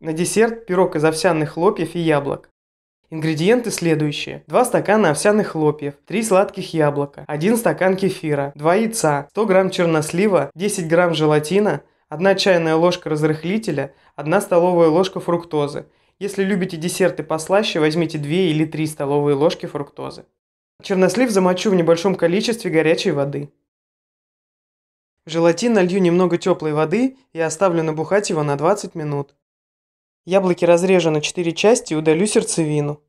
На десерт пирог из овсяных хлопьев и яблок. Ингредиенты следующие. 2 стакана овсяных хлопьев, 3 сладких яблока, 1 стакан кефира, 2 яйца, 100 грамм чернослива, 10 грамм желатина, 1 чайная ложка разрыхлителя, 1 столовая ложка фруктозы. Если любите десерты послаще, возьмите 2 или 3 столовые ложки фруктозы. Чернослив замочу в небольшом количестве горячей воды. В желатин налью немного теплой воды и оставлю набухать его на 20 минут. Яблоки разрежу на четыре части и удалю сердцевину.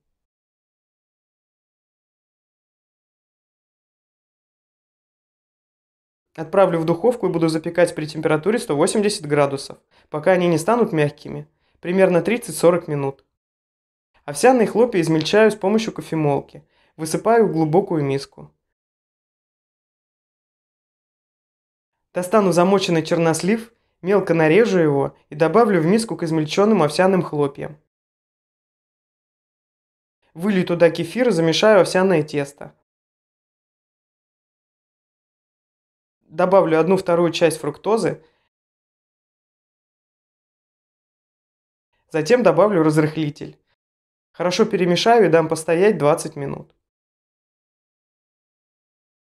Отправлю в духовку и буду запекать при температуре 180 градусов, пока они не станут мягкими. Примерно 30-40 минут. Овсяные хлопья измельчаю с помощью кофемолки. Высыпаю в глубокую миску. Достану замоченный чернослив Мелко нарежу его и добавлю в миску к измельченным овсяным хлопьям. Вылью туда кефир и замешаю овсяное тесто. Добавлю одну вторую часть фруктозы. Затем добавлю разрыхлитель. Хорошо перемешаю и дам постоять 20 минут.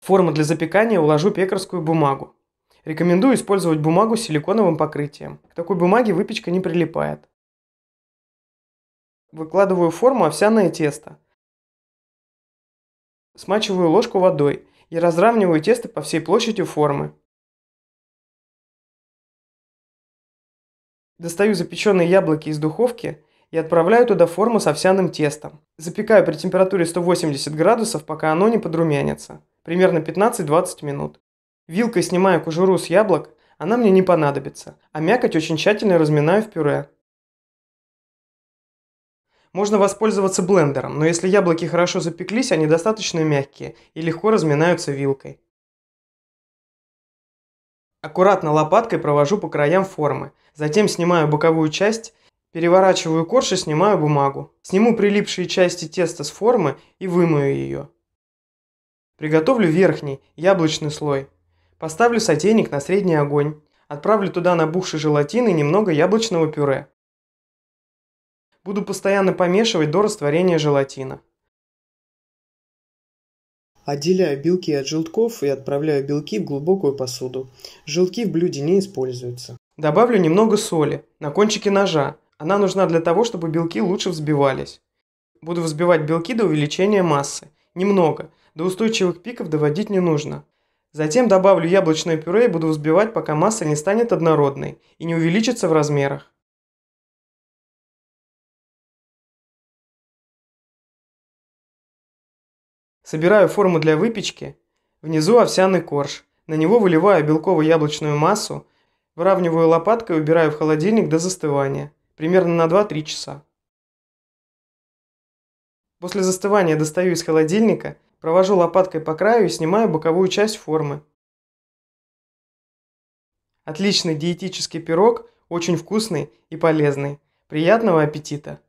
форму для запекания уложу пекарскую бумагу. Рекомендую использовать бумагу с силиконовым покрытием. К такой бумаге выпечка не прилипает. Выкладываю форму овсяное тесто. Смачиваю ложку водой и разравниваю тесто по всей площади формы. Достаю запеченные яблоки из духовки и отправляю туда форму с овсяным тестом. Запекаю при температуре 180 градусов, пока оно не подрумянится. Примерно 15-20 минут. Вилкой снимаю кожуру с яблок, она мне не понадобится, а мякоть очень тщательно разминаю в пюре. Можно воспользоваться блендером, но если яблоки хорошо запеклись, они достаточно мягкие и легко разминаются вилкой. Аккуратно лопаткой провожу по краям формы, затем снимаю боковую часть, переворачиваю корж и снимаю бумагу. Сниму прилипшие части теста с формы и вымою ее. Приготовлю верхний, яблочный слой. Поставлю сотейник на средний огонь. Отправлю туда набухший желатин и немного яблочного пюре. Буду постоянно помешивать до растворения желатина. Отделяю белки от желтков и отправляю белки в глубокую посуду. Желтки в блюде не используются. Добавлю немного соли на кончике ножа. Она нужна для того, чтобы белки лучше взбивались. Буду взбивать белки до увеличения массы. Немного. До устойчивых пиков доводить не нужно. Затем добавлю яблочное пюре и буду взбивать, пока масса не станет однородной и не увеличится в размерах. Собираю форму для выпечки. Внизу овсяный корж. На него выливаю белково-яблочную массу, выравниваю лопаткой и убираю в холодильник до застывания, примерно на 2-3 часа. После застывания достаю из холодильника – Провожу лопаткой по краю и снимаю боковую часть формы. Отличный диетический пирог, очень вкусный и полезный. Приятного аппетита!